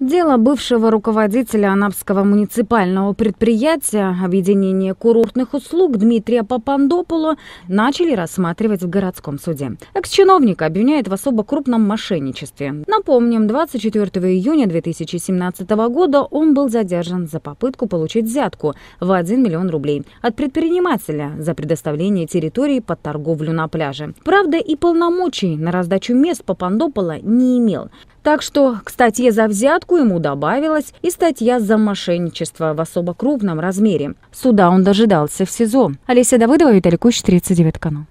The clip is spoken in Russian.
Дело бывшего руководителя Анапского муниципального предприятия объединения курортных услуг Дмитрия Папандопола начали рассматривать в городском суде. Экс-чиновника обвиняет в особо крупном мошенничестве. Напомним, 24 июня 2017 года он был задержан за попытку получить взятку в 1 миллион рублей от предпринимателя за предоставление территории под торговлю на пляже. Правда, и полномочий на раздачу мест Папандопола не имел. Так что к статье за взятку ему добавилась и статья за мошенничество в особо крупном размере. Суда он дожидался в СИЗО. Олеся Давыдова, Виталий Кущ, 39 канал.